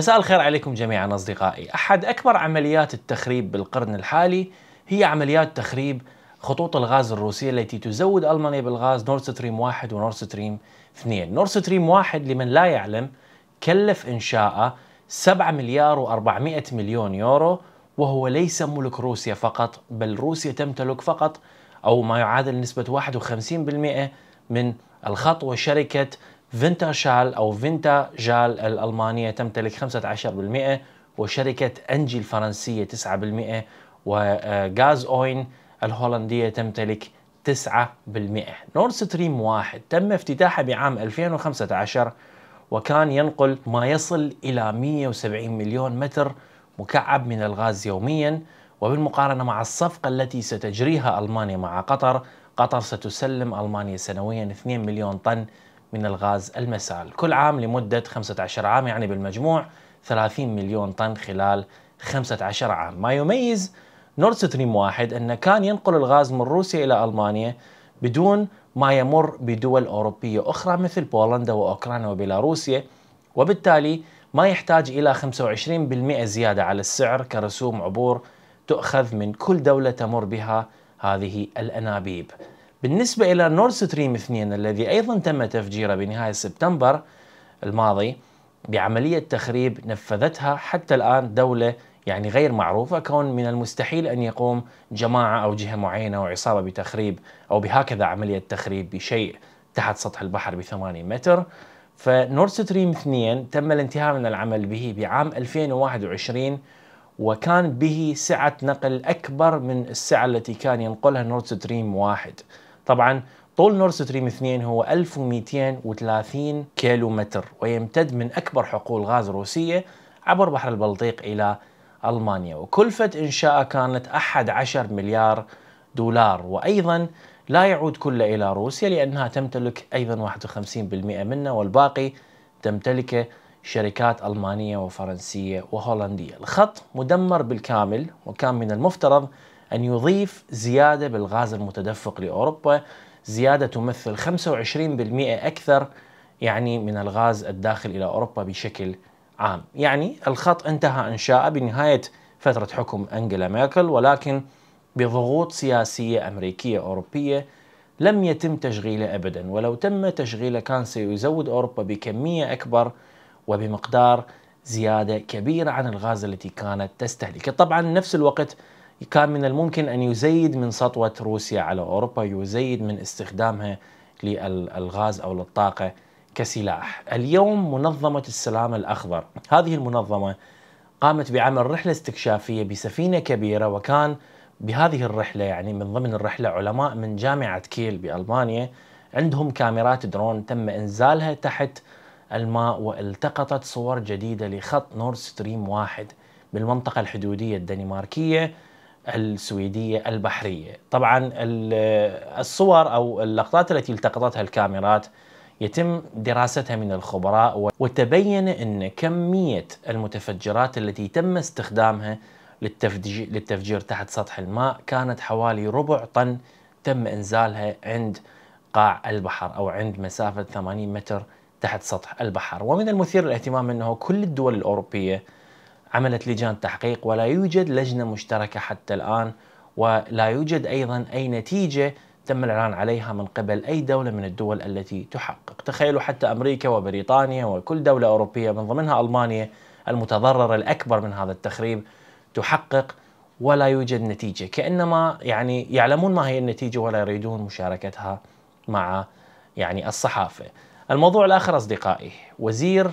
مساء الخير عليكم جميعا اصدقائي، احد اكبر عمليات التخريب بالقرن الحالي هي عمليات تخريب خطوط الغاز الروسيه التي تزود المانيا بالغاز نورد ستريم 1 ونورد ستريم 2. نورد ستريم 1 لمن لا يعلم كلف انشاءه 7 مليار و400 مليون يورو وهو ليس ملك روسيا فقط بل روسيا تمتلك فقط او ما يعادل نسبه 51% من الخط وشركه فينتا شال أو فينتا جال الألمانية تمتلك 15% وشركة أنجي الفرنسية 9% وغاز أوين الهولندية تمتلك 9% نورد ستريم 1 تم افتتاحه بعام 2015 وكان ينقل ما يصل إلى 170 مليون متر مكعب من الغاز يوميا وبالمقارنة مع الصفقة التي ستجريها ألمانيا مع قطر قطر ستسلم ألمانيا سنويا 2 مليون طن من الغاز المسال كل عام لمدة 15 عام يعني بالمجموع 30 مليون طن خلال 15 عام ما يميز نورد ستريم واحد أنه كان ينقل الغاز من روسيا إلى ألمانيا بدون ما يمر بدول أوروبية أخرى مثل بولندا وأوكرانيا وبيلاروسيا وبالتالي ما يحتاج إلى 25% زيادة على السعر كرسوم عبور تؤخذ من كل دولة تمر بها هذه الأنابيب بالنسبة إلى نورد ستريم 2 الذي أيضا تم تفجيره بنهاية سبتمبر الماضي بعملية تخريب نفذتها حتى الآن دولة يعني غير معروفة كون من المستحيل أن يقوم جماعة أو جهة معينة أو عصابة بتخريب أو بهكذا عملية تخريب بشيء تحت سطح البحر ب 80 متر فنورد ستريم 2 تم الانتهاء من العمل به بعام 2021 وكان به سعة نقل أكبر من السعة التي كان ينقلها نورد ستريم 1 طبعا طول نورد ستريم 2 هو 1230 كيلو متر ويمتد من أكبر حقول غاز روسية عبر بحر البلطيق إلى ألمانيا وكلفة إنشائه كانت 11 مليار دولار وأيضا لا يعود كله إلى روسيا لأنها تمتلك أيضا 51% منه والباقي تمتلكه شركات ألمانية وفرنسية وهولندية الخط مدمر بالكامل وكان من المفترض أن يضيف زيادة بالغاز المتدفق لأوروبا زيادة تمثل 25% أكثر يعني من الغاز الداخل إلى أوروبا بشكل عام يعني الخط انتهى إنشاء بنهاية فترة حكم أنجلا ميركل ولكن بضغوط سياسية أمريكية أوروبية لم يتم تشغيله أبدا ولو تم تشغيله كان سيزود أوروبا بكمية أكبر وبمقدار زيادة كبيرة عن الغاز التي كانت تستهلكه طبعا نفس الوقت كان من الممكن أن يزيد من سطوة روسيا على أوروبا يزيد من استخدامها للغاز أو للطاقة كسلاح اليوم منظمة السلام الأخضر هذه المنظمة قامت بعمل رحلة استكشافية بسفينة كبيرة وكان بهذه الرحلة يعني من ضمن الرحلة علماء من جامعة كيل بألمانيا عندهم كاميرات درون تم إنزالها تحت الماء والتقطت صور جديدة لخط نورد ستريم واحد بالمنطقة الحدودية الدنماركية السويدية البحرية طبعا الصور أو اللقطات التي التقطتها الكاميرات يتم دراستها من الخبراء وتبين أن كمية المتفجرات التي تم استخدامها للتفجير, للتفجير تحت سطح الماء كانت حوالي ربع طن تم إنزالها عند قاع البحر أو عند مسافة 80 متر تحت سطح البحر ومن المثير للاهتمام أنه كل الدول الأوروبية عملت لجان تحقيق ولا يوجد لجنة مشتركة حتى الآن ولا يوجد أيضا أي نتيجة تم الإعلان عليها من قبل أي دولة من الدول التي تحقق تخيلوا حتى أمريكا وبريطانيا وكل دولة أوروبية من ضمنها ألمانيا المتضررة الأكبر من هذا التخريب تحقق ولا يوجد نتيجة كأنما يعني يعلمون ما هي النتيجة ولا يريدون مشاركتها مع يعني الصحافة الموضوع الآخر أصدقائي وزير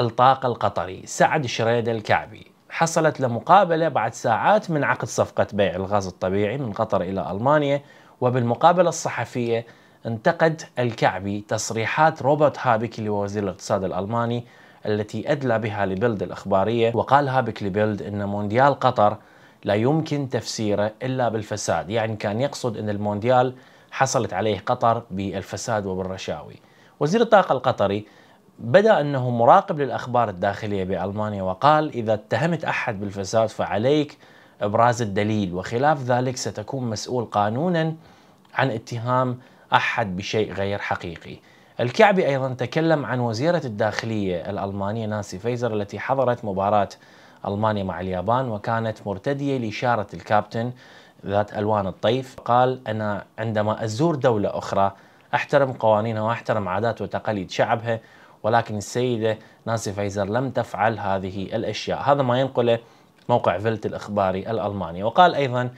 الطاقة القطري سعد شريد الكعبي حصلت لمقابلة بعد ساعات من عقد صفقة بيع الغاز الطبيعي من قطر إلى ألمانيا وبالمقابلة الصحفية انتقد الكعبي تصريحات روبرت هابيك اللي هو وزير الاقتصاد الألماني التي أدلى بها لبلد الإخبارية وقال هابيك لبيلد أن مونديال قطر لا يمكن تفسيره إلا بالفساد يعني كان يقصد أن المونديال حصلت عليه قطر بالفساد وبالرشاوي وزير الطاقة القطري بدا انه مراقب للاخبار الداخليه بالمانيا وقال اذا اتهمت احد بالفساد فعليك ابراز الدليل وخلاف ذلك ستكون مسؤول قانونا عن اتهام احد بشيء غير حقيقي. الكعبي ايضا تكلم عن وزيره الداخليه الالمانيه نانسي فيزر التي حضرت مباراه المانيا مع اليابان وكانت مرتديه لاشاره الكابتن ذات الوان الطيف، قال انا عندما ازور دوله اخرى احترم قوانينها واحترم عادات وتقاليد شعبها ولكن السيدة نانسي فايزر لم تفعل هذه الأشياء هذا ما ينقله موقع فيلت الإخباري الألماني وقال أيضا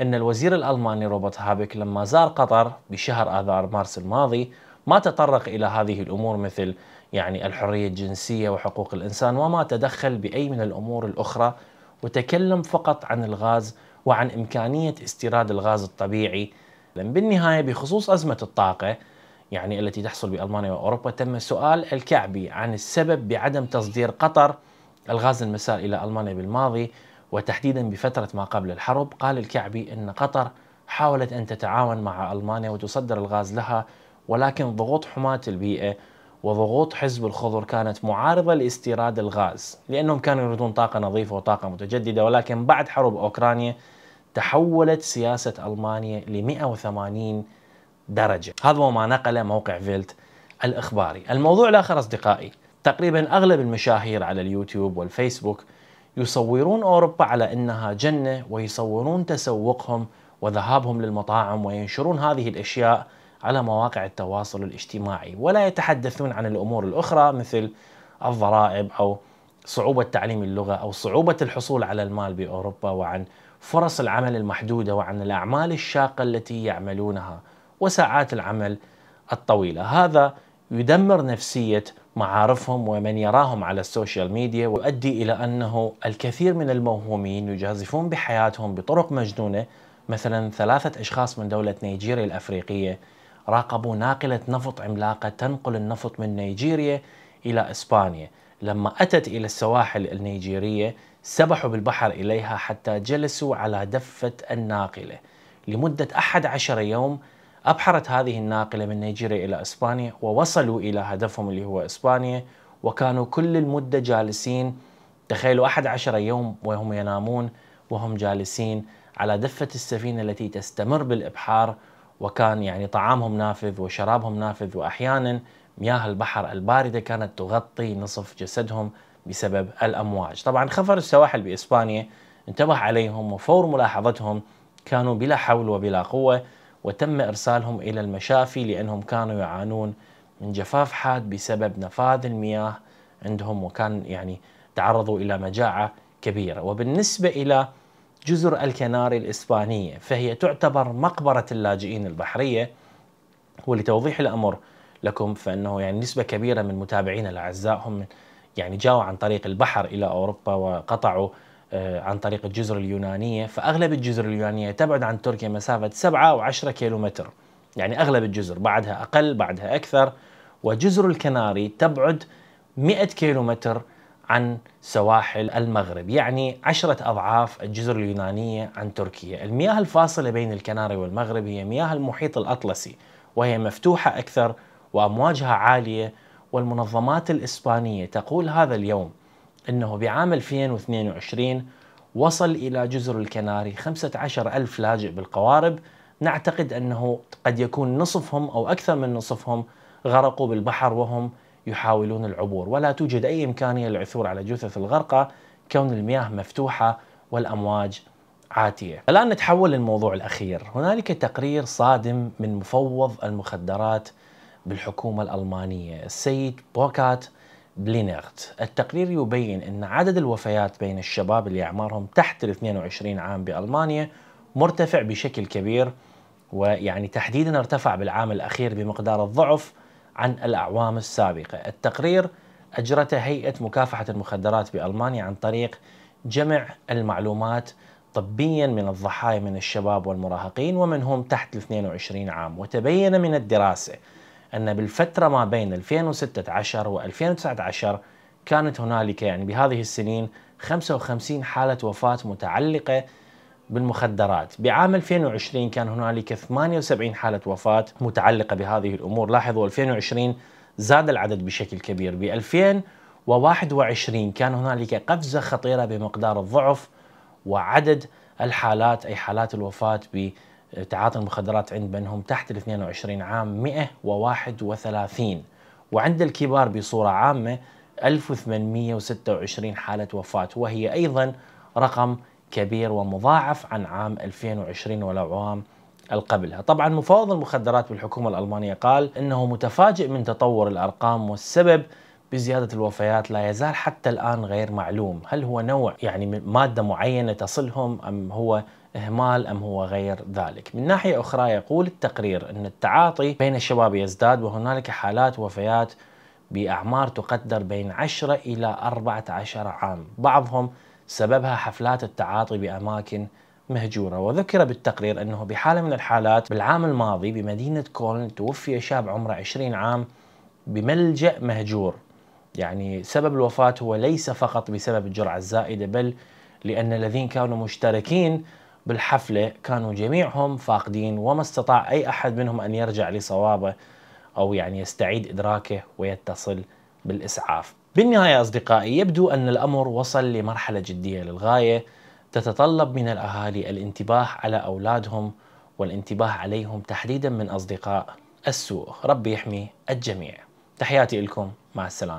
أن الوزير الألماني روبرت هابك لما زار قطر بشهر آذار مارس الماضي ما تطرق إلى هذه الأمور مثل يعني الحرية الجنسية وحقوق الإنسان وما تدخل بأي من الأمور الأخرى وتكلم فقط عن الغاز وعن إمكانية استيراد الغاز الطبيعي لأن بالنهاية بخصوص أزمة الطاقة يعني التي تحصل بألمانيا وأوروبا تم سؤال الكعبي عن السبب بعدم تصدير قطر الغاز المسال إلى ألمانيا بالماضي وتحديدا بفترة ما قبل الحرب قال الكعبي أن قطر حاولت أن تتعاون مع ألمانيا وتصدر الغاز لها ولكن ضغوط حماة البيئة وضغوط حزب الخضر كانت معارضة لاستيراد الغاز لأنهم كانوا يريدون طاقة نظيفة وطاقة متجددة ولكن بعد حرب أوكرانيا تحولت سياسة ألمانيا ل 180 درجة هذا هو ما نقل موقع فيلت الإخباري الموضوع الآخر أصدقائي تقريبا أغلب المشاهير على اليوتيوب والفيسبوك يصورون أوروبا على أنها جنة ويصورون تسوقهم وذهابهم للمطاعم وينشرون هذه الأشياء على مواقع التواصل الاجتماعي ولا يتحدثون عن الأمور الأخرى مثل الضرائب أو صعوبة تعليم اللغة أو صعوبة الحصول على المال بأوروبا وعن فرص العمل المحدودة وعن الأعمال الشاقة التي يعملونها وساعات العمل الطويله، هذا يدمر نفسيه معارفهم ومن يراهم على السوشيال ميديا ويؤدي الى انه الكثير من الموهومين يجازفون بحياتهم بطرق مجنونه مثلا ثلاثه اشخاص من دوله نيجيريا الافريقيه راقبوا ناقله نفط عملاقه تنقل النفط من نيجيريا الى اسبانيا، لما اتت الى السواحل النيجيريه سبحوا بالبحر اليها حتى جلسوا على دفه الناقله لمده 11 يوم أبحرت هذه الناقلة من نيجيريا إلى إسبانيا ووصلوا إلى هدفهم اللي هو إسبانيا وكانوا كل المدة جالسين تخيلوا 11 يوم وهم ينامون وهم جالسين على دفة السفينة التي تستمر بالإبحار وكان يعني طعامهم نافذ وشرابهم نافذ وأحيانا مياه البحر الباردة كانت تغطي نصف جسدهم بسبب الأمواج طبعا خفر السواحل بإسبانيا انتبه عليهم وفور ملاحظتهم كانوا بلا حول وبلا قوة وتم إرسالهم إلى المشافي لأنهم كانوا يعانون من جفاف حاد بسبب نفاذ المياه عندهم وكان يعني تعرضوا إلى مجاعة كبيرة وبالنسبة إلى جزر الكناري الإسبانية فهي تعتبر مقبرة اللاجئين البحرية ولتوضيح الأمر لكم فانه يعني نسبه كبيره من متابعينا الاعزاء هم يعني جاؤوا عن طريق البحر الى اوروبا وقطعوا آه، عن طريق الجزر اليونانية فأغلب الجزر اليونانية تبعد عن تركيا مسافة 7 أو 10 كيلومتر يعني أغلب الجزر بعدها أقل بعدها أكثر وجزر الكناري تبعد 100 كيلومتر عن سواحل المغرب يعني عشرة أضعاف الجزر اليونانية عن تركيا المياه الفاصلة بين الكناري والمغرب هي مياه المحيط الأطلسي وهي مفتوحة أكثر وأمواجها عالية والمنظمات الإسبانية تقول هذا اليوم أنه بعام 2022 وصل إلى جزر الكناري 15 ألف لاجئ بالقوارب نعتقد أنه قد يكون نصفهم أو أكثر من نصفهم غرقوا بالبحر وهم يحاولون العبور ولا توجد أي إمكانية للعثور على جثث الغرقى كون المياه مفتوحة والأمواج عاتية الآن نتحول للموضوع الأخير هنالك تقرير صادم من مفوض المخدرات بالحكومة الألمانية السيد بوكات بلينيرت التقرير يبين أن عدد الوفيات بين الشباب اللي أعمارهم تحت ال 22 عام بألمانيا مرتفع بشكل كبير ويعني تحديدا ارتفع بالعام الأخير بمقدار الضعف عن الأعوام السابقة التقرير أجرته هيئة مكافحة المخدرات بألمانيا عن طريق جمع المعلومات طبيا من الضحايا من الشباب والمراهقين ومن هم تحت ال 22 عام وتبين من الدراسة أن بالفترة ما بين 2016 و 2019 كانت هنالك يعني بهذه السنين 55 حالة وفاة متعلقة بالمخدرات بعام 2020 كان هنالك 78 حالة وفاة متعلقة بهذه الأمور لاحظوا 2020 زاد العدد بشكل كبير ب 2021 كان هنالك قفزة خطيرة بمقدار الضعف وعدد الحالات أي حالات الوفاة تعاطي المخدرات عند منهم تحت ال 22 عام 131 وعند الكبار بصورة عامة 1826 حالة وفاة وهي أيضا رقم كبير ومضاعف عن عام 2020 والأعوام القبلها طبعا مفوض المخدرات بالحكومة الألمانية قال أنه متفاجئ من تطور الأرقام والسبب بزيادة الوفيات لا يزال حتى الآن غير معلوم هل هو نوع يعني مادة معينة تصلهم أم هو إهمال أم هو غير ذلك من ناحية أخرى يقول التقرير أن التعاطي بين الشباب يزداد وهنالك حالات وفيات بأعمار تقدر بين 10 إلى 14 عام بعضهم سببها حفلات التعاطي بأماكن مهجورة وذكر بالتقرير أنه بحالة من الحالات بالعام الماضي بمدينة كولن توفي شاب عمره 20 عام بملجأ مهجور يعني سبب الوفاة هو ليس فقط بسبب الجرعة الزائدة بل لأن الذين كانوا مشتركين بالحفلة كانوا جميعهم فاقدين وما استطاع أي أحد منهم أن يرجع لصوابه أو يعني يستعيد إدراكه ويتصل بالإسعاف بالنهاية أصدقائي يبدو أن الأمر وصل لمرحلة جدية للغاية تتطلب من الأهالي الانتباه على أولادهم والانتباه عليهم تحديدا من أصدقاء السوء ربي يحمي الجميع تحياتي لكم مع السلامة